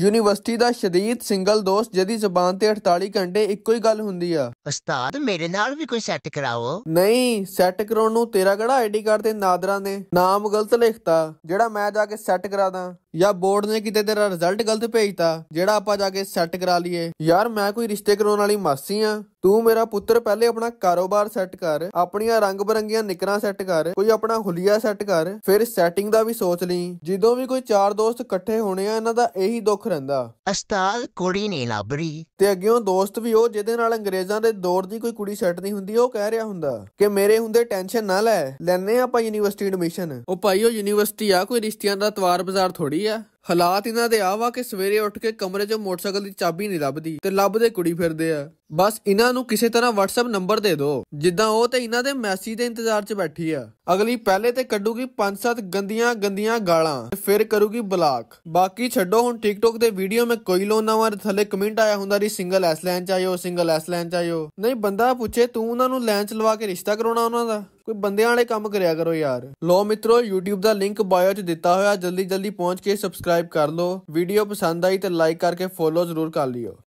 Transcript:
university ਦਾ ਸ਼ਦੀਦ single ਦੋਸਤ ਜਿਹਦੀ ਜ਼ਬਾਨ ਤੇ 48 ਘੰਟੇ ਇੱਕੋ ਹੀ ਗੱਲ ਹੁੰਦੀ ਆ ਉਸਤਾਦ ਮੇਰੇ ਨਾਲ ਵੀ ਕੋਈ ਸੈੱਟ ਕਰਾਓ ਨਹੀਂ ਸੈੱਟ ਕਰਾਉਣ ਨੂੰ ਤੇਰਾ ਕਿਹੜਾ ਆਈਡੀ ਕਾਰਡ ਤੇ ਨਾਦਰਾਂ ਨੇ ਨਾਮ ਗਲਤ ਲਿਖਤਾ ਜਿਹੜਾ ਮੈਂ ਜਾ ਕੇ ਸੈੱਟ ਕਰਾਦਾ ਜਾਂ ਬੋਰਡ ਨੇ ਕਿਤੇ ਤੇਰਾ ਰਿਜ਼ਲਟ ਗਲਤ ਭੇਜਤਾ ਜਿਹੜਾ ਆਪਾਂ ਜਾ ਕੇ ਸੈੱਟ ਕਰਾ ਲਈਏ ਯਾਰ ਮੈਂ ਕੋਈ ਰਿਸ਼ਤੇ ਕਰਾਉਣ ਵਾਲੀ ਮਾਸੀ ਆ ਤੂੰ ਮੇਰਾ ਪੁੱਤਰ ਪਹਿਲੇ ਆਪਣਾ ਕਾਰੋਬਾਰ ਸੈੱਟ ਕਰ ਆਪਣੀਆਂ ਰੰਗ ਬਰੰਗੀਆਂ ਨਿਕਰਾਂ ਸੈੱਟ ਕਰ ਕੋਈ ਆਪਣਾ ਹੁਲੀਆ ਸੈੱਟ ਕਰ ਫਿਰ ਸੈਟਿੰਗ ਦਾ ਵੀ ਸੋਚ ਲਈ ਜਦੋਂ ਵੀ ਕੋਈ ਚਾਰ ਦੋਸਤ ਇਕੱਠੇ ਹੋਣੇ ਆ ਇਹਨਾਂ ਦਾ ਇਹੀ ਦੁੱਖ ਰਹਿੰਦਾ ਉਸਤਾਦ ਕੁੜੀ ਨਹੀਂ ਲੱਭਰੀ ਤੇ ਅੱਗਿਓਂ ਦੋਸਤ ਵੀ ਉਹ ਜਿਹਦੇ ਨਾਲ ਅੰਗਰੇਜ਼ਾਂ ਦੇ ਦੌਰ ਦੀ ਕੋਈ ਕੁੜੀ ਸੈੱਟ ਨਹੀਂ ਹੁੰਦੀ ਉਹ ਕਹਿ ਰਿਹਾ ਹੁੰਦਾ ਕਿ ਮੇਰੇ ਹੁੰਦੇ ਟੈਨਸ਼ਨ ਨਾ ਲੈ ਲੈਨੇ ਆਪਾਂ ਯੂਨੀਵਰਸਿਟੀ ਐਡਮਿਸ਼ਨ ਉਹ ਭਾਈ ਉਹ ਯੂਨੀਵਰਸਿਟੀ ਆ ਕੋਈ ਰਿਸ਼ਤਿਆਂ ਦਾ ਤਵਾਰ ਬਾਜ਼ਾਰ ਥੋੜੀ Korea ਹਾਲਾਤ ਇਹਨਾਂ ਦੇ ਆ ਵਾ ਕਿ ਸਵੇਰੇ ਉੱਠ ਕੇ ਕਮਰੇ 'ਚ ਮੋਟਰਸਾਈਕਲ ਦੀ ਚਾਬੀ ਨਹੀਂ ਲੱਭਦੀ ਤੇ ਲੱਭਦੇ ਕੁੜੀ ਫਿਰਦੇ ਆ ਬਸ ਇਹਨਾਂ ਨੂੰ ਕਿਸੇ ਤਰ੍ਹਾਂ WhatsApp ਨੰਬਰ ਦੇ ਦਿਓ ਜਿੱਦਾਂ ਉਹ ਤੇ ਇਹਨਾਂ ਦੇ ਮੈਸੇਜ ਦੇ ਇੰਤਜ਼ਾਰ 'ਚ ਬੈਠੀ ਆ ਅਗਲੀ ਪਹਿਲੇ ਤੇ ਕੱਢੂਗੀ 5-7 ਗੰਦੀਆਂ ਗੰਦੀਆਂ ਗਾਲਾਂ ਤੇ ਫਿਰ ਕਰੂਗੀ ਬਲਾਕ ਬਾਕੀ ਛੱਡੋ ਹੁਣ TikTok ਤੇ ਵੀਡੀਓ ਮੈਂ ਕੋਈ ਲੋਨਾ ਵਾਰ ਥੱਲੇ ਕਮੈਂਟ ਆਇਆ ਹੁੰਦਾ ਰੀ ਸਿੰਗਲ ਐਸ ਲੈਣ ਚਾਹੀਓ ਸਿੰਗਲ ਐਸ ਲੈਣ ਚਾਹੀਓ ਨਹੀਂ ਬੰਦਾ ਪੁੱਛੇ ਤੂੰ ਉਹਨਾਂ ਨੂੰ ਲੈਂਚ ਚ ਲਵਾ ਕੇ ਰਿਸ਼ਤਾ ਕਰਾਉਣਾ ਉਹਨਾਂ ਦਾ ਕੋਈ ਬੰਦਿਆਂ ਵਾਲੇ ਕੰਮ ਕਰਿਆ ਕਰੋ ਯਾਰ ਲੋ ਮਿੱਤਰੋ YouTube ਦਾ ਲਿੰਕ ਬਾਇਓ 'ਚ ਦਿੱਤਾ ਹੋਇਆ ਜਲਦੀ ਜਲਦੀ ਪਹੁੰਚ ਕੇ ਸਬਸਕ੍ਰਾਈਬ ਸਬਸਕ੍ਰਾਈਬ ਕਰ ਲਓ ਵੀਡੀਓ ਪਸੰਦ ਆਈ ਤੇ ਲਾਈਕ ਕਰਕੇ ਫੋਲੋ ਜ਼ਰੂਰ ਕਰ ਲਿਓ